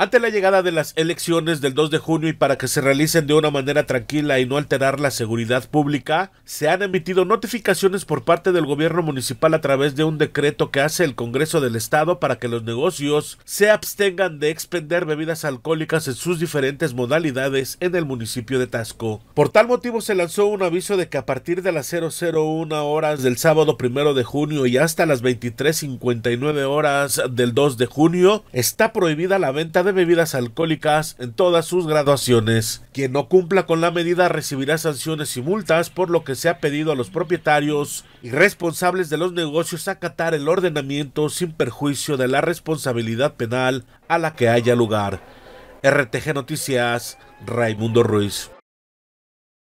Ante la llegada de las elecciones del 2 de junio y para que se realicen de una manera tranquila y no alterar la seguridad pública, se han emitido notificaciones por parte del gobierno municipal a través de un decreto que hace el Congreso del Estado para que los negocios se abstengan de expender bebidas alcohólicas en sus diferentes modalidades en el municipio de Tasco. Por tal motivo se lanzó un aviso de que a partir de las 001 horas del sábado 1 de junio y hasta las 23.59 horas del 2 de junio está prohibida la venta de bebidas alcohólicas en todas sus graduaciones. Quien no cumpla con la medida recibirá sanciones y multas, por lo que se ha pedido a los propietarios y responsables de los negocios acatar el ordenamiento sin perjuicio de la responsabilidad penal a la que haya lugar. RTG Noticias, Raimundo Ruiz.